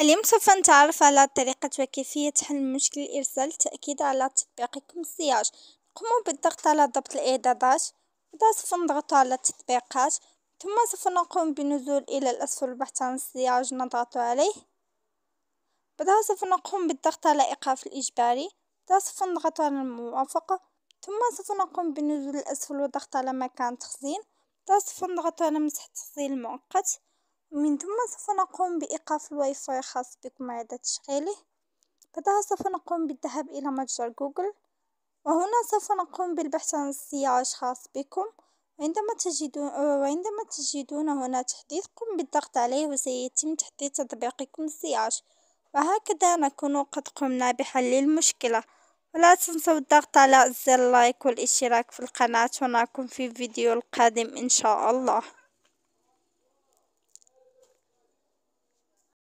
اليوم سوف نتعرف على طريقة وكيفية حل مشكل إرسال التأكيد على تطبيقكم السياج نقوم بالضغط على ضبط الإعدادات بعدها سوف نضغط على التطبيقات ثم سوف نقوم بالنزول إلى الأسفل البحث عن السياج نضغط عليه بعدها سوف نقوم بالضغط على إيقاف الإجباري بعدها سوف نضغط على الموافقة ثم سوف نقوم بالنزول الأسفل والضغط على مكان تخزين بعدها سوف نضغط على مسح التخزين المؤقت من ثم سوف نقوم بإيقاف الواي فاي الخاص بكم إعادة تشغيله بعدها سوف نقوم بالذهاب إلى متجر جوجل وهنا سوف نقوم بالبحث عن السياج خاص بكم وعندما تجدون وعندما تجدون هنا تحديث قم بالضغط عليه وسيتم تحديث تطبيقكم السياج وهكذا نكون قد قمنا بحل المشكلة ولا تنسوا الضغط على زر اللايك والاشتراك في القناة ونراكم في الفيديو القادم ان شاء الله